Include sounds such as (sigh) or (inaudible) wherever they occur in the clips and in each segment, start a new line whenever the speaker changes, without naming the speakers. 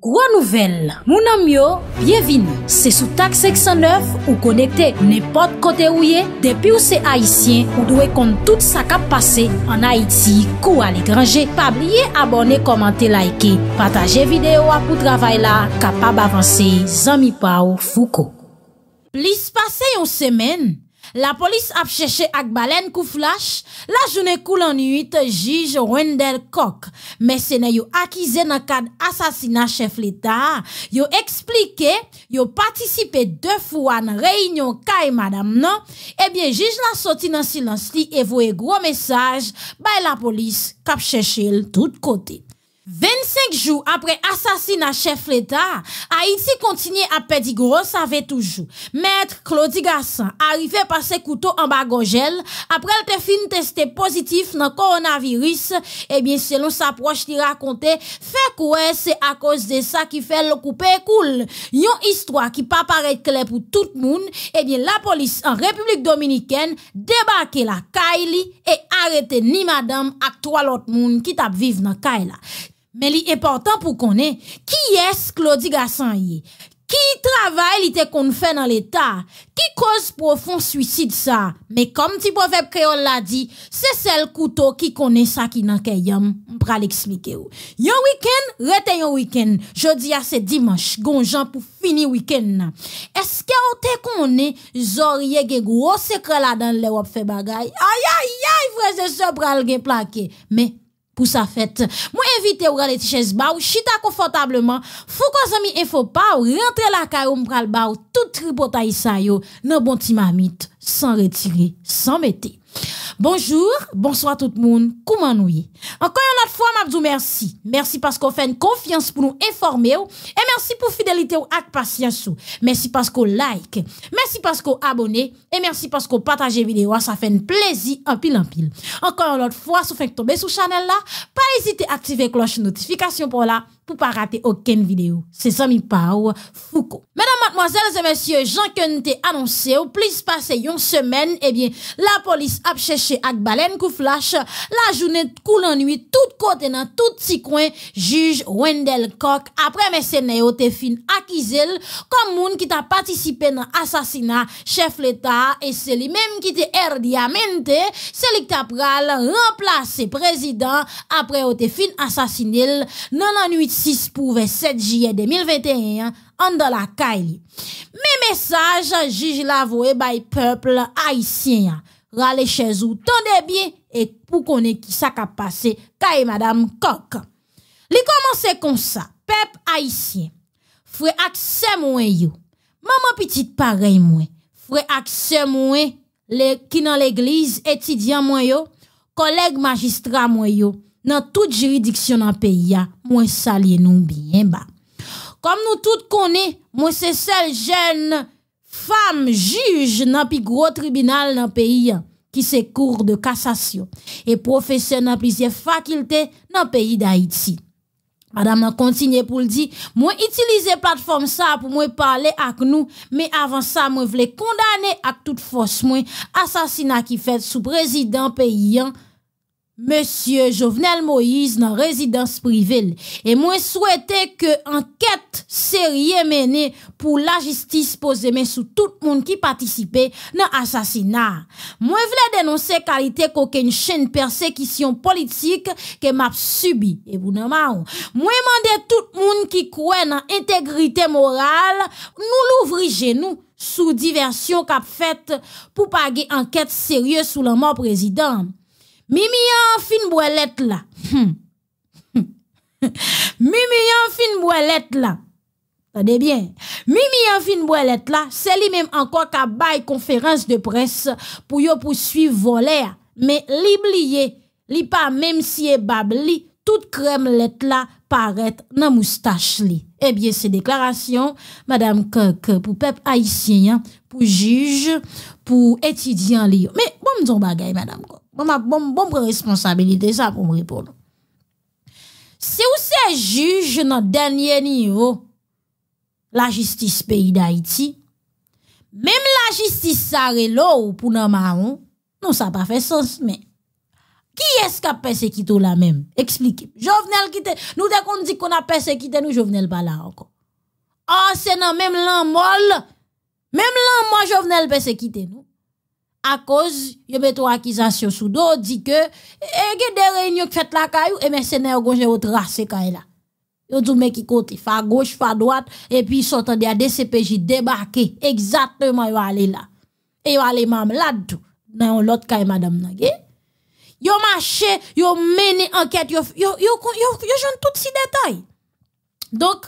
Gwa nouvel, mounan myo, byevine, se sou tak 609 ou konekte nepot kote ou ye, depi ou se Haitien ou dwe kont tout sa kap pase an Haiti kou ale grange, pa blye abone, komante, laike, pataje videyo apou travay la, kapab avanse, zami pa ou fuko. Plis pase yon semen! La police a cherché avec Baleine coup flash, la journée coule en nuit, juge Wendell Koch. n'est yo acquis nan cadre assassinat chef l'Etat, yo eksplike, yo deux fois fwa nan Madame. kay non nan, eh bien, juge la sorti nan silence li un gros message bay la police kap cherché tout côté. 25 jours après assassinat chef l'Etat, à à à gros, ça toujours. toujours. Maître Claudie Gassin, par par koutou en en Après après te fin dans positif coronavirus, et eh bien selon sa proche qui racontait « Fait quoi, c'est à cause de ça qui fait le couper cool. Yon histoire qui pas paraître claire pour tout le monde. moun, eh bien la police en République Dominicaine débarque la Kaili et arrête ni madame ak monde qui tape tap dans la Kaila. Mais l'important pour qu'on ait qui est ce Claudie Gassanye? Qui travaille était qu'on fait dans l'État? Qui cause profond suicide ça? Mais comme petit prophète créole l'a dit, c'est celle couteau qui connaît ça qui n'a kayam. M'pral pour l'expliquer. Un week-end, rete un week-end. Jeudi à ce dimanche, gonjan pour finir week-end. Est-ce que te connaît zorye des gros secret là dans l'Europe fait bagay? Aïe, aïe, aïe, frère, c'est ce pour gen plaqué. Mais, pour sa fête. Moi invite ou aller chez ba ou chita confortablement. Fou ko zami info pas ou rentre la caille ou ba ou tout tripotay sa yo nan bon timamite sans retirer, sans mettre. Bonjour, bonsoir tout le monde. Comment nous y? Encore une autre fois, m'abdou merci. Merci parce qu'on fait une confiance pour nous informer et merci pour fidélité ou acte patience Merci parce qu'on like, merci parce qu'on abonne et merci parce qu'on partage vidéo, ça fait un plaisir en pile en pile. Encore une fois, si vous faites tomber sur channel là, pas hésiter à activer cloche notification pour là pour pas rater aucune vidéo. C'est ça mi Foucault. Mesdames, mademoiselles et messieurs, Jean Kente annoncé au plus passé une semaine, eh bien, la police a cherché avec baleine coup flash, la journée en nuit, tout côté dans tout petit coin, juge Wendell Koch. après sénéos, tes fin accusé comme moun qui t'a participé dans assassinat chef l'État, et c'est lui-même qui te erdiamente, c'est lui qui t'a pral remplacé président après au te fin assassiné dans la nuit 6 pour 7 juillet 2021 en de la je Mes messages, juge la par bay peuple Rale vous, Rale bien, et et e pou qui ki sa ka passé, kaye madame Kok. Li komanse comme ça, peuple haïtien, Fwe ak yo. Maman petite pareil mwen. Fwe ak se mwen, le, ki nan l'église, étudiant mwen yo, collègues magistrats, mwen yo dans toute juridiction dans le pays, moi non bien bas. Comme nous tous connaissons, moi c'est celle jeune femme juge dans le gros tribunal dans pays, qui se cours de cassation, et professeur dans plusieurs facultés dans le pays d'Haïti. Madame continue pour le dire, moi utiliser plateforme ça pour moi parler avec nous, mais avant ça, moi voulais condamner avec toute force moi assassinat qui fait sous président paysan, hein. Monsieur Jovenel Moïse dans résidence privée. Et moi souhaiter que enquête sérieuse menée pour la justice posée mais sous tout le monde qui participait dans l'assassinat. Moi voulais dénoncer qualité qu'aucune chaîne persécution politique que m'a subi. Et vous ne Moi tout le monde qui croit dans intégrité morale, nous l'ouvrir nous sous diversion qu'a faite pour paguer enquête sérieuse sous le mort président. Mimi yon fin boilette la. Hmm. Hmm. Mimi yon fin boilette la. Tade bien. Mimi yon fin boilette la, C'est lui même encore qu'a conférence de presse pour yo poursuivre voler. Mais l'y li même li même si e babli. Toute crème là la paraît nan moustache li. Eh bien, ces déclarations, madame pour pour peuple haïtien, hein, pour juge, pour étudiant li Mais bon mdon bagay, madame Kek. Bon ma bon, bon responsabilité ça pour me répondre. Si ou êtes juge nan dernier niveau, la justice pays d'Haïti, même la justice sa là ou pou nan ça ça ça pas fait sens mais qui est-ce qui a persécuté là même Expliquez. Jovenel qui Nous, dès qu'on dit qu'on a persécuté, nous, Jovenel pas là encore. Oh, c'est non, même l'an même là, moi, Jovenel persécuté, nous. À cause, yon une accusation sous dos, dit que, et eh, que des réunions qui fait la caillou, et mercenaires gonje au tracé caille là. Yo dit, mais qui côté, fa gauche, fa droite, et puis, sortant de à DCPJ débarquer, exactement, yo allés là. Et sont allés même là, Dans l'autre kaye madame Nagé yo marché, yo mené enquête, yo yo yo yo, yo tout si détail. Donc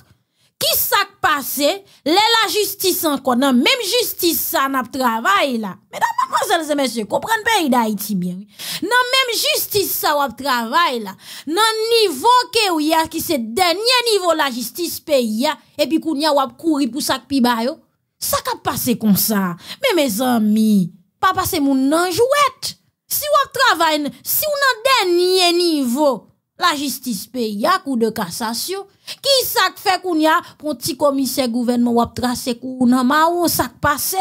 qui s'est passé, la justice encore non même justice ça n'a travail là. Mesdames mademoiselles et messieurs, le pays d'Haïti bien. Non, même justice ça ou travail là. Non, niveau que y a qui c'est dernier niveau la justice pays et puis y a ou courir pour ça qui ba yo. Ça passé comme ça. Mais mes amis, pas passé mon nan jouette. Si on travaille, si on a dernier niveau, la justice paye à coup de cassation, qui ça fait qu'on y a pour un petit commissaire gouvernement ou tracé qu'on dans ma ou passé?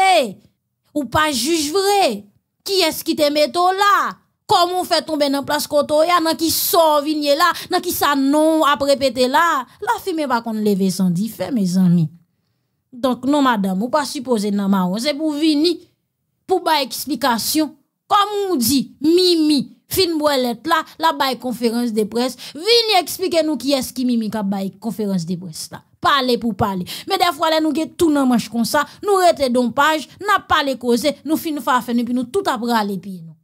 Ou pas juge vrai? Qui est-ce qui t'aimait met là? Comment on fait tomber dans place côté là dans qui sort vigné là dans qui ça non à répéter là la fille va qu'on lever sans dit mes amis donc non madame ou pas supposé dans ma c'est pour venir pour ba explication comme on dit, Mimi, fin boilette là, la bail conférence de presse, vini expliquer nous qui est-ce qui Mimi ka bail conférence de presse là. Parler pour parler. Mais des fois, là, nous get tout dans manche comme ça, nous rete dans page, n'a pas les causer, nous fin faire faire puis nous tout après aller les nous.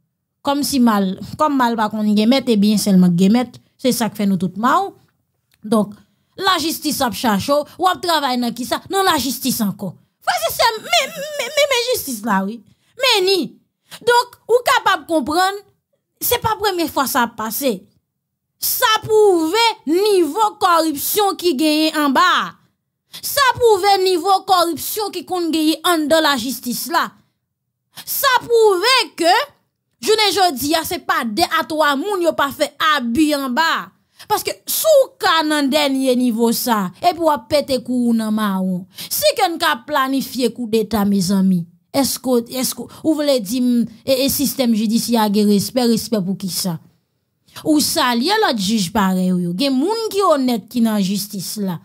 Comme si mal, comme mal pas qu'on gemet, et bien seulement gemet, c'est ça que fait nous tout mal. Donc, la justice a chacho, ou a travaillé dans ça, non la justice encore. Frère, c'est mais, mais, mais, justice là, oui. Mais ni, donc, ou capable de comprendre, c'est pas la première fois ça passé. Ça prouvait niveau corruption qui gagne en bas. Ça prouve niveau corruption qui compte gagner en dans la justice là. Ça prouvait que, je ne dis, c'est pas deux à trois moun yo pas fait abus en bas. Parce que sous le dernier niveau ça, et pour péter coup nan maon. Si qu'on ka planifié coup d'état, mes amis est que, est-ce vous voulez voulez le système e, système judiciaire a respect, respect pour qui ça Ou ça, l'autre juge pareil, pareil. ou yo. gens moun qui honnête qui n'a justice là.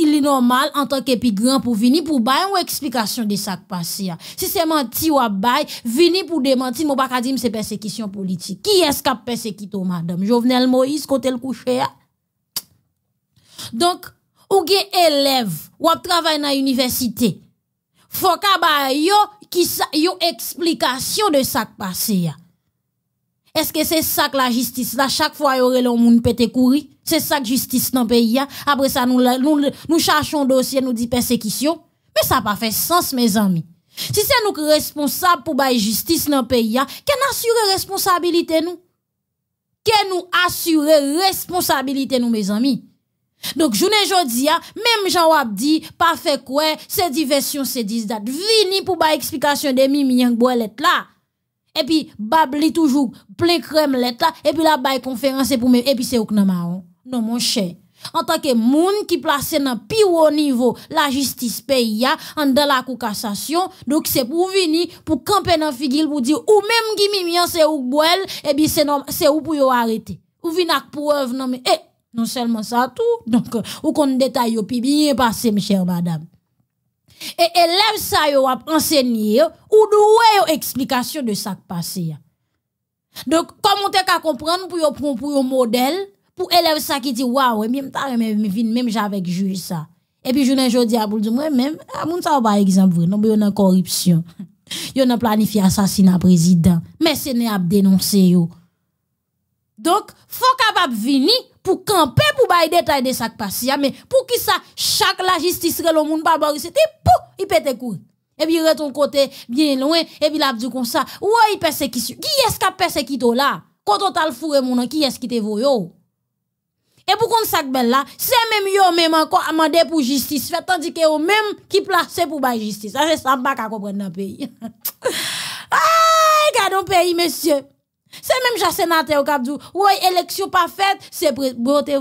Il est normal en tant qu'épigrant pour venir pour bailler une explication de ça qui passe. Si c'est menti ou bail, venir pour démentir, mon pas dire c'est persécution politique. Qui est-ce qui a persécuté madame Jovenel Moïse côté le coucher Donc, ou des élève ou travaille dans l'université faut qu'à yo qui explication de ça passé est-ce que c'est ça que la justice là chaque fois aurait le monde pété courir c'est ça que justice dans pays après ça nous nous nous cherchons dossier nous dit persécution mais ça n'a pas fait sens mes amis si c'est nous responsables pour la justice dans pays qu'en assurer responsabilité nous que nous assurer responsabilité nous mes amis donc, dis, aujourd'hui, hein, même Jean Wabdi, pas fait quoi, c'est diversion, c'est disdat. Vini pour ba explication de mi, que yang là. Et puis, babli toujours, plein crème là. Et puis, la bas conférence pour me, et puis c'est ou knamaron. Non, mon cher. En tant que monde qui place dans le pire niveau la justice pays, en dans la cassation, donc c'est pour venir, pour camper dans figuille, pour dire, ou même qui m'y hein, c'est ou boel, et puis, c'est où pour y arrêter. Ou vina preuve, non, mais, eh, non seulement ça tout, donc euh, ou qu'on détaille puis bien passé mes chers madame. Et élève e ça yo a enseigné ou doué explication de ça passé. Donc comment t'es qu'à comprendre pour yo pour yo modèle pour élève e ça qui dit waouh e même t'a même même j'avec juge ça. Et puis journée jodi a pour dire moi même moun ça pas exemple non mais on corruption. Yon a planifié assassinat président. Mais c'est n'est a dénoncé yo. Donc faut capable venir pour camper, pour bailler détail de ça qui passe. Mais pour qui ça, chaque la justice, le monde pas bon, c'était pou, il pète court. Et puis, il retourne côté bien loin, et puis, il a dit comme ça, ouais, il persécution. Qui est-ce qui a persécuté là? Quand on t'a le fourré, mon qui est-ce qui te voyou? Et pour qu'on sac belle là, c'est même yo même encore demandé pour justice fait tandis que yo même qui placé pour la justice. Ça c'est ça pas comprendre dans pays. ah, le pays monsieur. (laughs) C'est même j'ai sénateur qui a dit, ouais, élection pas faite, c'est prêt. Bon, t'es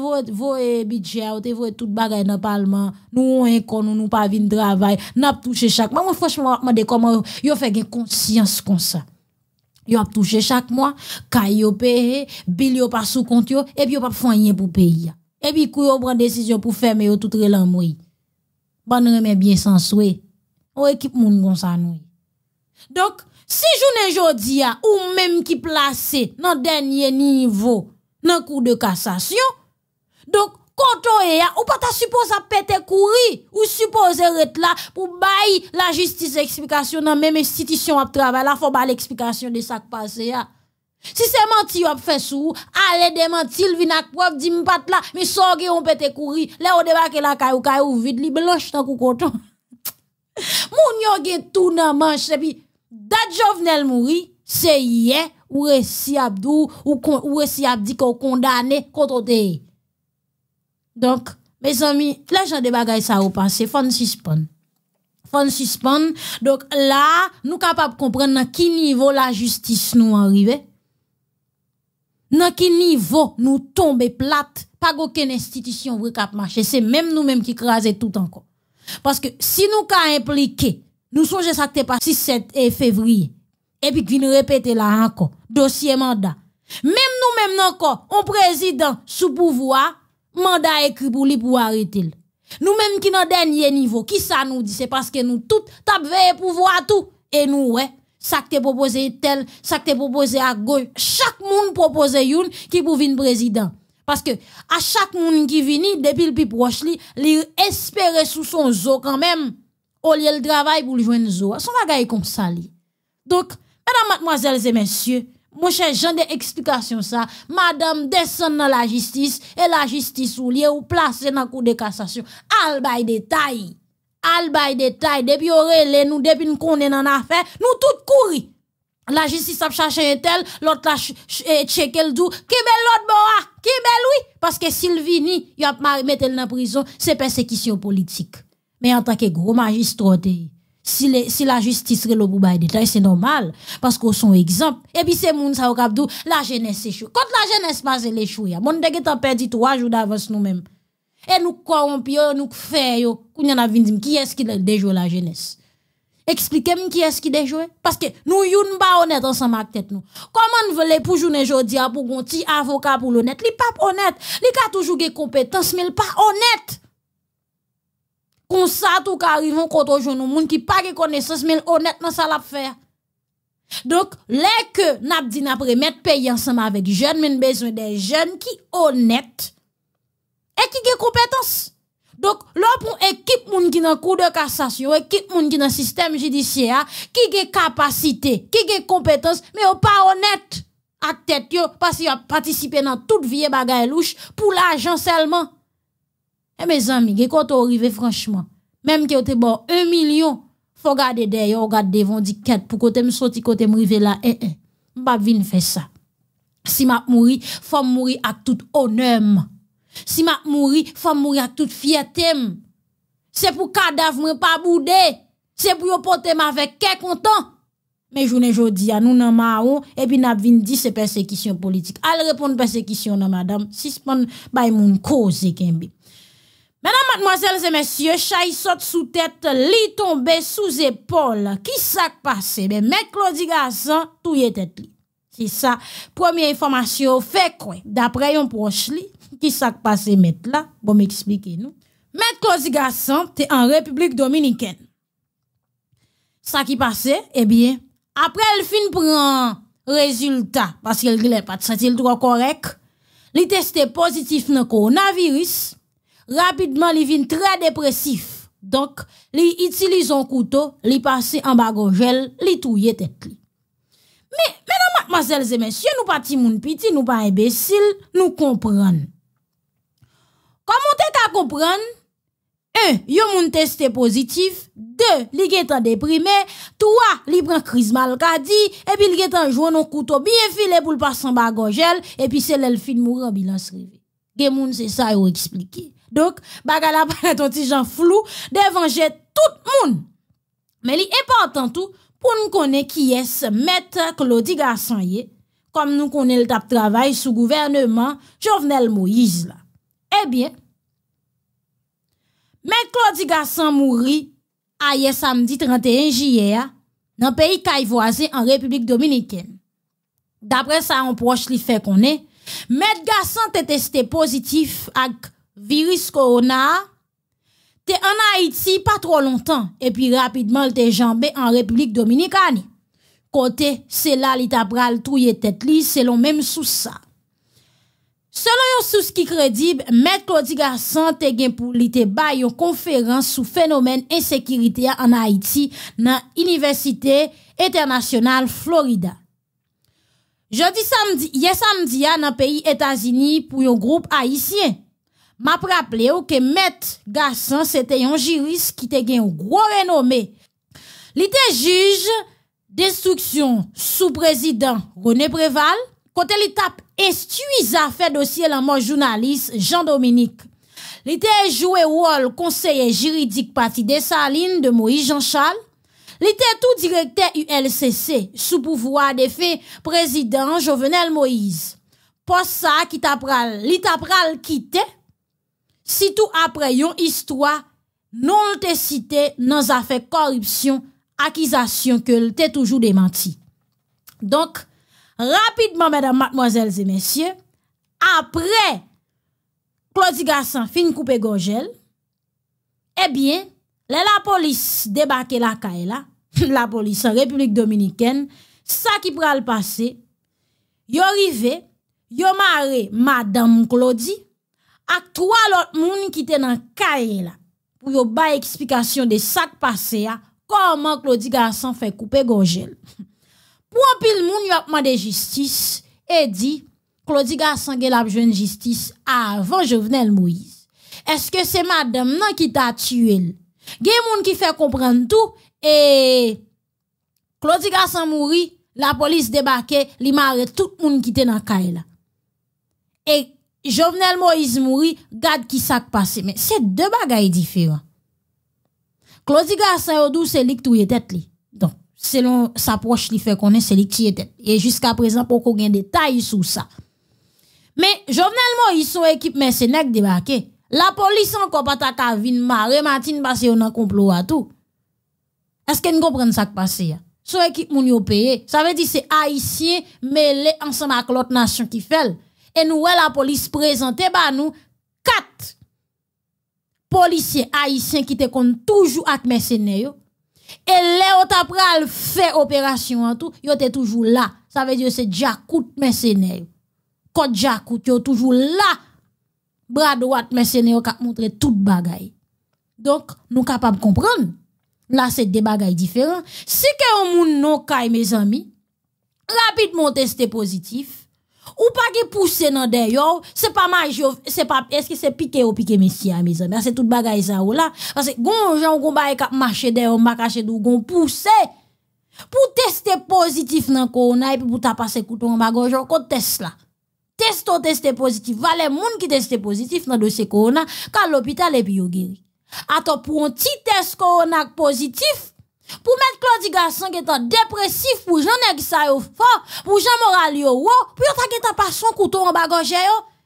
budget, t'es voué, tout bagaille dans le Parlement. Nous, on est con, nous, nous, pas vine travail. N'a pas touché chaque mois. Moi, franchement, je me comment, yo fait une conscience comme ça. Yo a touché chaque mois, caille yo payé, bill yo pas sous compte yo, et puis yo pas foyer pour payer. Et puis, kou yo prend décision pour fermer yo tout relan moui. Bon, remet bien sans souhait. On équipe moun gon sa Donc, Si jounen jodi ya, ou mèm ki plase nan denye nivou nan kou de kassasyon, donk konton e ya, ou pata suppose ap pete kouri, ou suppose ret la pou bayi la justice eksplikasyon nan mèm institisyon ap travè, la fò ba l'eksplikasyon de sa k'pase ya. Si se manti yo ap fè sou, ale de manti lvi nak po ap di m'pat la, mi son ge yon pete kouri, le ou deba ke la kay ou kay ou vid li, belanj tan kou konton. (laughs) Moun yo ge tou nan manj sepi, Jovenel mouri, c'est hier ou si Abdou ou a si qu'on condamné contre Donc mes amis, les gens de bagaille ça pas, C'est fon suspend. Fon suspend. Donc là, nous capables de comprendre à quel niveau la justice nous arrive. À qui niveau nous tomber plate, pas aucune institution veut cap marcher, c'est même nous même qui craser tout encore. Parce que si nous ca impliqués nous songeons ça qui passé 7 février. Et puis, qu'il nous répéter là encore. Dossier mandat. Même nous-mêmes encore, on président sous pouvoir, mandat écrit pour lui pour arrêter. Nous-mêmes qui dans dernier niveau, qui ça nous dit? C'est parce que nous tous tape veillé pouvoir tout. Et nous, ouais. Ça que proposé tel, ça que proposé à gauche. Chaque monde propose une qui pouvait président. Parce que à chaque monde qui vient, depuis le plus proche, il sous son zoo quand même au lieu de travail pour joindre zo. Son comme ça Donc, mesdames, mademoiselles et messieurs, mon cher j'en des explication ça, madame descend dans la justice et la justice ou lié ou placé dans cour de cassation. Al bay détail. Al bay détail depuis relé nous depuis nous connaît dans affaire, nous tout courir. La justice a cherché un tel, l'autre a eh, checké dou, Qui bel l'autre boa? Qui bel oui? Parce que Sylvini, il a mis en prison, c'est persécution politique mais en tant que gros magistrat, si, si la justice est le des c'est normal, parce qu'on son exemple. Et puis c'est moun sa ou la jeunesse échoue. Quand la jeunesse passe l'échoue, mon de a perdu trois jours d'avance nous-mêmes. Et nous corrompons, nous faisons, qui est-ce qui déjoue la jeunesse? Expliquez-moi qui est-ce qui déjoue. Parce que nous, nous pas honnête ensemble avec tête nous. Comment nous voulons pour jouer aujourd'hui pour un petit avocat pour l'honnête? Il pas honnête. Il a toujours des compétences, mais il pas honnête. On ça tout arrive on côté jour nous monde qui pas de connaissance mais honnêtement ça l'a fait donc les que n'a dit n'a remettre pays ensemble avec jeunes mais besoin des jeunes qui honnêtes et qui ont compétences. donc l'on pour équipe moun qui n'a cours de cassation équipe moun qui n'a système judiciaire qui a capacité qui a compétences, mais pas honnête à tête parce qu'il a participé dans toute vie bagaille louche pour l'argent seulement et eh, mes amis, quand t'es arrivé, franchement, même que t'es bon, un million, faut garder derrière, regarder devant, dit quête, pour côté me sortir, côté me là, eh, eh, m'pas fait faire ça. Si m'a je faut mourir avec tout honneur. Si m'a je faut mourir avec toute fierté. C'est pour cadavre, pas boudé. C'est pour porter ma avec quel content. Mais je ne dis à nous, nous avons et puis nous dit c'est persécution politique. Elle répond persécution, madame. Si ce n'est pas une cause, c'est Mesdames, mademoiselles et messieurs, chay saute sous tête, lit tombe sous épaule. Qui s'est passé? Mais mec Claudie tout y tête li. C'est ça. Première information fait quoi? D'après un proche li, qui ça passé mettre là? Bon, m'expliquez nous. Mec Claudie Garçon t'es en République Dominicaine. Ça qui passé? eh bien, après le fin prend résultat, parce qu'il n'est pas de sentir le droit correct, il testé positif dans le coronavirus, rapidement, il vient très dépressif. Donc, il utilise un couteau, il passe en gel il touille tête. Mais, mesdames, mademoiselles et messieurs, nous pas moun piti, nous pas imbéciles, nous comprenons. Comment t'es qu'à comprendre? Un, yon moun testé positif. Deux, li getan déprimé. Trois, li prend crise malkadi. Et puis li getan joué un couteau bien filé pour le passer en gel Et puis c'est l'elfine mourir bilan rivé. moun c'est ça yo expliquer donc, bagala (laughs) paraît un petit genre flou devant tout tout monde. Mais l'important tout pour nous connaître qui est maître Claudie Garçon comme nous connaissons le travail sous gouvernement Jovenel Moïse là. Eh bien, mais Claudie Garçon mourit hier samedi 31 juillet dans le pays voisin en République dominicaine. D'après ça, on proche li fait qu'on est, maître Garçon était testé positif avec virus corona, t'es en Haïti pas trop longtemps, et puis rapidement t'es jambé en République Dominicaine. Côté, c'est là tout touye tête li, selon même sous ça. Selon yon sous qui crédible, Maître Claudie Garçon te gen pour li te bay conférence sous phénomène insécurité en Haïti dans Université Internationale Florida. Jeudi samedi, hier samedi a un pays États-Unis pour un groupe haïtien m'a rappelé ou que maître garçon c'était un juriste qui était un gros renommé. Il était juge Destruction sous président René Préval, côté l'étape instruit à fait dossier la mort journaliste Jean-Dominique. Il était joué rôle conseiller juridique parti des Salines de Moïse Jean-Charles. Il était tout directeur ULCC sous pouvoir de fait président Jovenel Moïse. Pas ça qui t'a pral, il t'a quitter si tout après yon histoire non te site nan fait corruption, accusation, que l toujours toujours donc Donc, rapidement, mademoiselles et messieurs, après Claudie Gassan fin coupé Gorgel, eh bien, la police débarque la là, (laughs) la, police en République Dominicaine, ça qui ki pral passé yo rive, yo mare Madame Claudie, à trois autres qui étaient dans Kaila pour yon ba explication de ce qui passé ah, comment Claudie Garçon fait couper Gongel. (laughs) Pour un monde moun a demandé justice et dit Claudie Garçon a besoin justice avant Jovenel Moïse. Est-ce que c'est madame non qui t'a tué? Il y a des monde qui fait comprendre tout et Claudie Garçon mourit, la police débarquait, m'a marre tout monde qui était dans la Et Jovenel Moïse mourit, garde qui s'est passé. Mais c'est deux bagailles différents. Claudie Garçon c'est lui qui tête Donc, selon sa proche fait connaître, c'est lui qui tête. Et jusqu'à présent, pour qu'on ait des détails sur ça. Mais Jovenel Moïse, son équipe mercenaire débarqué. La police encore pas ta cavine maré Martine, parce qu'on a complot à tout. Est-ce que comprend ce ça qui passe Son équipe moun yo payé, ça veut dire c'est haïtien mêlé ensemble avec l'autre nation qui fait et nous la police présenté bah nous quatre policiers haïtiens qui te kon toujours ak mercenaires et là t'a pral fait opération en tout te toujours là ça veut dire c'est jacout mercenaires quand ils étaient toujours là bras droit mercenaires qui tout toute bagaille donc nous capables de comprendre là c'est des bagailles différents si que on moun non mes amis rapidement testé positif Ou pa ki pousse nan dey yo, se pa maj yo, se pa, eske se pike yo, pike mesi ya, mesi ya, mese tout bagay za ou la, mese gonjou, kon baye kap mache dey yo, makache dou, kon pousse, pou teste pozitif nan korona, epi pou tapase koutou an bagaj yo, kon teste la, teste ou teste pozitif, vale moun ki teste pozitif nan dosye korona, ka l'opital epi yo gil, ato pou an ti teste koronak pozitif, Pour mettre Claudie Garçon qui est en dépressif, pour Jean Nègre ça fort, pour Jean Moral pour ta qui pas un couteau en bagage yo,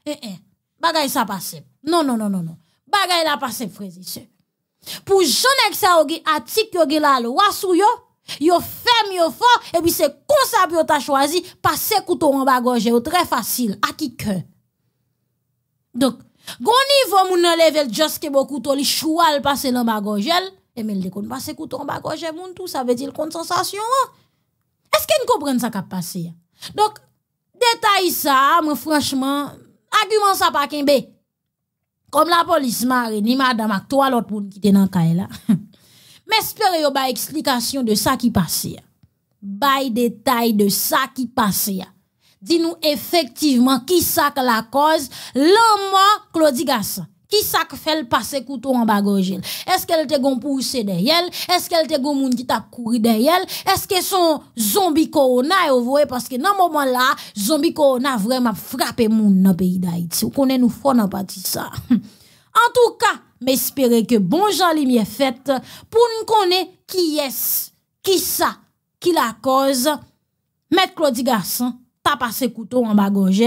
eh eh, ça passe. Non, non, non, non, non. Bagay la passe, frère, Pour Jean Nègre ça yo qui attique yo qui la loi sou yo, yo ferme yo fort, et puis c'est comme ça que ta choisi, passer couteau en bagage très facile, à qui que. Donc, on niveau va, enlevé le juste que beaucoup tout li passer dans l'en bagage et eh, mais le pas s'écouter en bas tout, ça veut dire qu'on sensation. Est-ce qu'on comprend ça qui passé Donc détail ça, moi franchement, argument ça pas bé. Comme la police mari ni madame à toi l'autre moun qui te dans cas là. (laughs) mais espérez yo ba explication de ça qui passé. Bay détail de ça qui passé. Dis-nous effectivement qui ça la cause l'amour Claudie Gasson qui ça que fait le passé couteau en bagage est-ce qu'elle te gon pousser derrière est-ce qu'elle te gon moun qui t'a derrière est-ce que son zombie corona est parce que dans moment là zombie corona vraiment frappé moun dans pays d'Haïti On connaît nous partie ça en tout cas m'espérer que bon Jean lumière fait pour nous connaître qui est qui ça qui la cause mettre Claudie garçon t'as passé couteau en bagage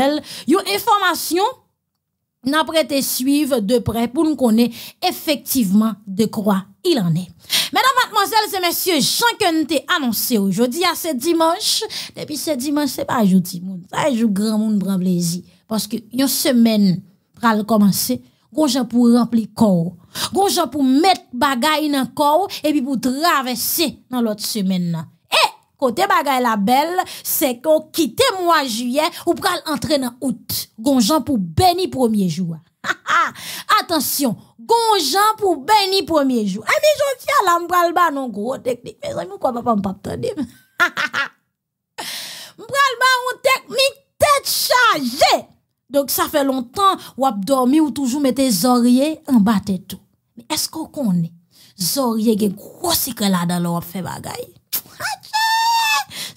yo information n'a prêté suivre de près pour nous connaître effectivement de quoi il en est. Mesdames, mademoiselles et messieurs, Jean que annoncé aujourd'hui à ah, ce dimanche, depuis ce dimanche, c'est pas un jour de monde, c'est un jour grand monde prend plaisir. Parce que une semaine pral commencer, gonjan pour remplir corps, gonjan pour mettre bagaille dans corps et puis pour traverser dans l'autre semaine côté bagay la belle, c'est qu'on quitte moi juillet ou pral entre dans août. Gonjan pour béni premier jour. (laughs) Attention, gonjan pour béni premier jour. Eh bien, je tiens là, ba non gros technique. Mais Mes pas pourquoi papa m'pap tande? (laughs) m'pral ba en technique tête chargée. Donc, ça fait longtemps ou ap dormi ou toujours mette zorié en bas tout. Mais est-ce qu'on connaît? zorié est gros secret là dans le fait bagay.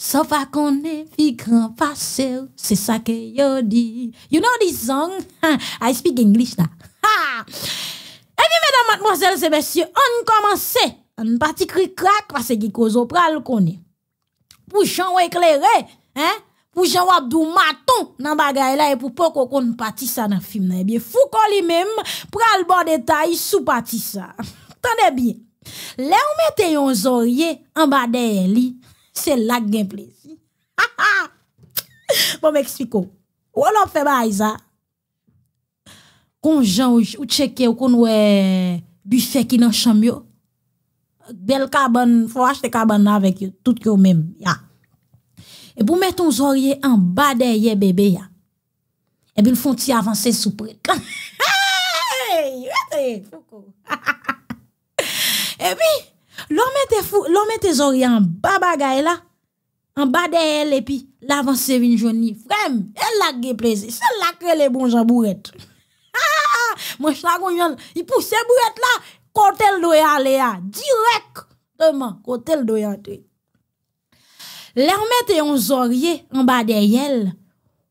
So pa konen fi grand pa c'est ça ça que yo dit. You know this song? (laughs) I speak English là. Eh bien, mesdames, mademoiselles et messieurs, on commence. On parti cri crack parce que cause au pral qu'on est. Pour changer éclairé, hein? Pour changer Abdou maton nan bagay la et pour pas qu'on parti ça dans le film. Eh bien, qu'on lui-même pral bon détail sous parti ça. (laughs) Tendez bien. Léon on mette yon zorye en bas de li c'est là que j'ai plaisir. (laughs) bon, m'explique. Ou l'on fait bah, ça? Quand j'en ou, ou checké ou qu'on ouè buffet qui n'en chambio, belle cabane, faut acheter cabane avec tout que même, ya. Et pour mettre ton zorye en bas de yé bébé, ya. Et eh puis bien, font y avancer sous pré (laughs) Hey! Et puis, (laughs) eh L'homme était fou, l'homme était zori en bas bagaille là. En bas de elle, et puis l'avance vine jouni. Frème, elle la gué plaisir. C'est là que les bons gens bourrettent. (laughs) Ah ah il pousse bourette là, côté le y aller ah, directement, Directement, côté le y entrer. L'homme était un zorié en bas de elle.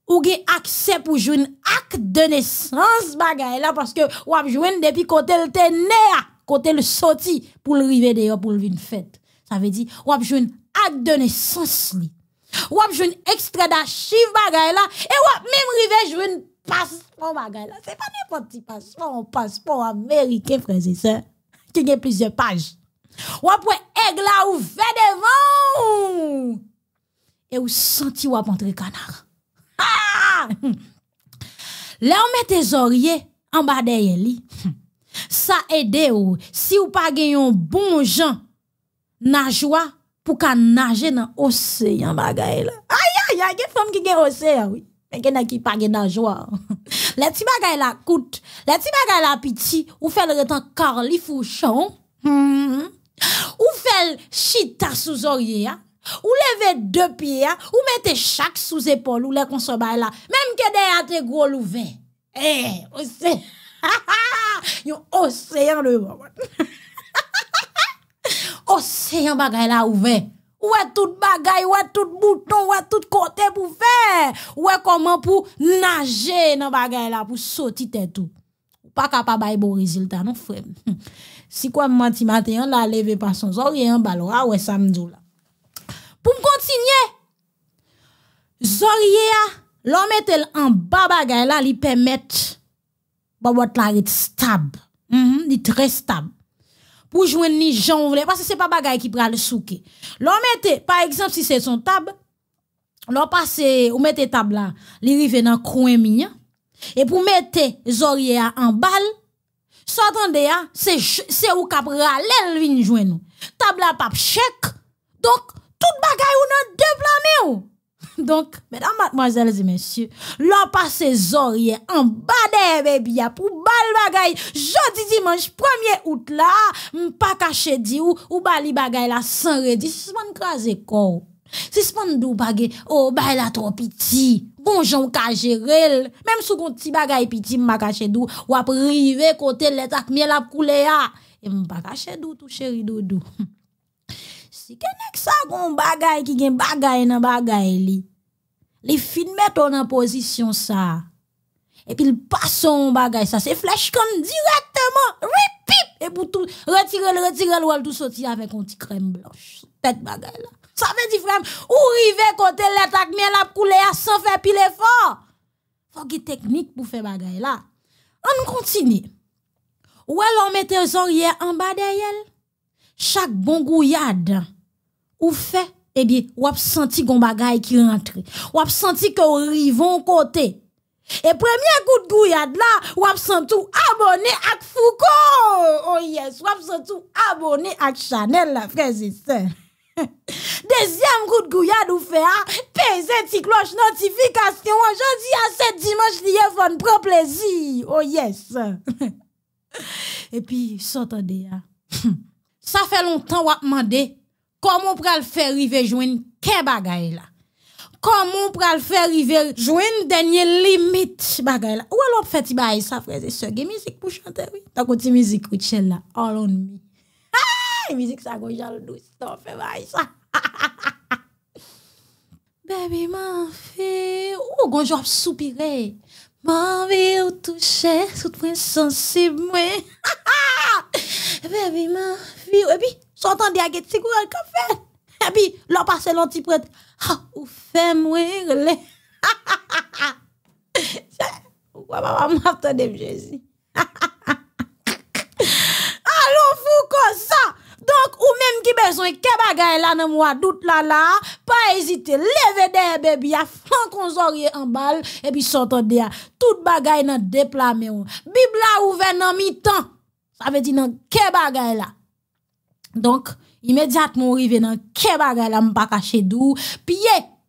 Ou a accès pour jouer un acte de naissance bagaille la parce que ou joué jouen depuis elle était née là. Ah côté le sorti pour le river d'ailleurs pour le fête. Ça veut dire, ou une acte de naissance li. Ou une extrait d'archive bagay là, et ou même river une passeport bagay là. C'est pas n'importe qui passeport, un passeport américain, frère et sœurs, qui a plusieurs pages. Ou aigle ou des devant, et ou senti ou entrer canard. Ah! Là, on met tes oreillers en bas de lui. Ça aide ou, si ou pas un bon jan, najwa pou ka naje nan oseyan bagay la. y a gen fom qui gen oseyan, oui. Mais gen a ki pa gen najwa. (laughs) Le ti bagay la coûte le ti bagay la piti, ou fel retan karlif fou chan, hmm, ou fel chita sous zorye Ou lever deux piye, ou mette chaque sous épaule ou les konsobay la. Même que dey a gwo louve. eh, ou Yon océan le wawat. là bagay la est Ouè tout bagay, ouè tout bouton, ouè tout kote pou faire. Ouè est pou nage nan bagay la pou sauter tête tout. Ou pa kapabay bon résultat non frère. (laughs) Si quoi matin maten, la levé par son yon balo a ah, ouè samdou la. Pour continuer, kontinye, l'homme est en bas ba bagay la li Babot la est stable. Mm mm-hmm, il très stable. Pour jouer ni gens, parce que ce n'est pas bagaille qui prend le souke. L'on mette, par exemple, si c'est son table, l'on passe, ou mette table là, il arrive dans le coin hein. Et pour mettre Zorie en balle, s'entendez, so hein, c'est, c'est où qu'a pralé l'vin jouen nous. Table là pap chèque. Donc, tout bagaille ou non deux (laughs) Donc, mesdames, mademoiselles et messieurs, l'on passe oreilles en bas des bébés pour bal bagay. Jeudi dimanche 1er août là, pas caché di ou, ou bali bagay la sans redi, suspend krasé Si pas dou bagay, oh bay la trop petit. Bon ka gérer. Même sou kon ti bagay piti m'a caché dou, ou ap rive kote l'état miel ap koule ya. Ah. Et caché dou tout chéri doudou. (laughs) si. qu'un ki ça gon bagay qui gen bagay dans bagay li. Li fin nan position ça. Et puis ils passent en bagay ça. C'est flèche comme directement. Ripip. Et pour tout. Retire le, retire le, tout sorti avec un petit crème blanche. Tête bagay là Ça veut dire frère, ou rive kote l'attaque, mais la poule à sans faire pile Il Faut qu'il technique pour faire bagay là On continue. Ou elle en son zorye en bas derrière. elle. Chaque bon dedans ou fait, eh bien, ou ap senti gon bagay qui rentre. Ou ap senti que ou rivon côté. Et premier coup de gouillade là, ou ap senti abonné à Foucault. Oh yes, ou ap senti abonné à Chanel la frère (laughs) Deuxième coup de gouillade ou fait, un ti cloche notification. Aujourd'hui, à cette dimanche, lié, fon prend plaisir. Oh yes. (laughs) Et puis, s'entendez, hein. (laughs) ça fait longtemps ou a demandé. Comment on le faire river joindre quel bagay là Comment on le faire river joindre dernière limite bagay là Ou alors fait bail ça frère et sœurs, musique pour chanter oui. Ta continue musique Richel là, all on me. Ah, musique ça go jal douce, t'en fait bail ça. (laughs) Baby ma fille ou gon jop soupiré. M'en vie ou toucher, tout point sensible moi. (laughs) Baby ma fille et dit à get tigou al café. Et puis, l'on passe l'on petit Ah, ou fait mourir Pourquoi maman m'attendait Jésus? (laughs) Allô, fou comme ça. Donc, ou même qui besoin que bagaille là dans moi doute là là, pas hésiter, lever des bébés, franc qu'on en balle et puis s'entendez tout bagaille dans déplamé. Bible là ouvert dans mi-temps. Ça veut dire dans que bagaille là. Donc, immédiatement, arrivé dans quel bagage là, m'pas caché d'où, pied,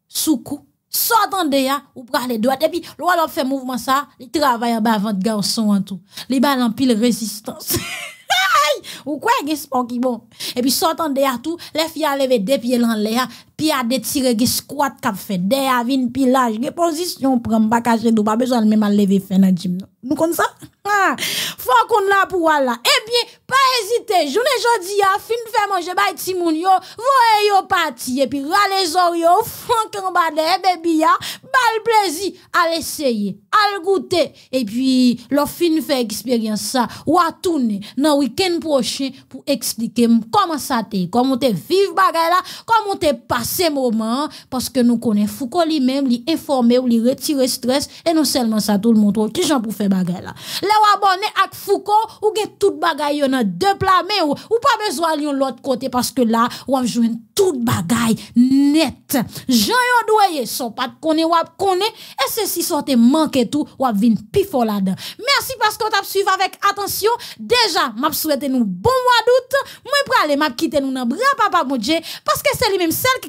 soukou, sort de ya, ou prale les doigts, et puis, l'on fait mouvement ça, il travaille en avant de garçon en tout. Les balles en pile résistance. (laughs) Ou quoi, sport qui bon? Et puis, sortant de tout, les filles a levé deux pieds en l'air, pi a détiré qui squat qu'a fait des avin pilage des positions prend pas on nous pas besoin même à lever faire dans gym nous comme ça faut qu'on là pour là eh bien pas hésiter journée jodi a fin faire manger bay ti moun yo voye yo pati. et puis rale zor yo frank en bas des e baby ya bal plaisir à l'essayer à goûter et puis lo fin faire expérience ça ou à tourner dans week-end prochain pour expliquer comment ça t'est comment t'es vivre bagay là comment t'es pas ces moments parce que nous connaissons Foucault lui-même, lui informer ou lui retirer stress et non seulement ça tout le monde qui j'en pour faire bagarre là. Là ou abonné avec Foucault ou tout toute bagaille a deux mais ou, pas besoin de l'autre côté parce que là on a joindre toute bagaille net. Jean yon doyer son pas connaît ou connaît et ceci sortait manquer tout ou vin pifo Merci parce que t'as suivi avec attention. Déjà, m'a souhaite nous bon mois d'août. Moi pour aller m'a quitter nous dans bras papa mon parce que c'est lui même celle qui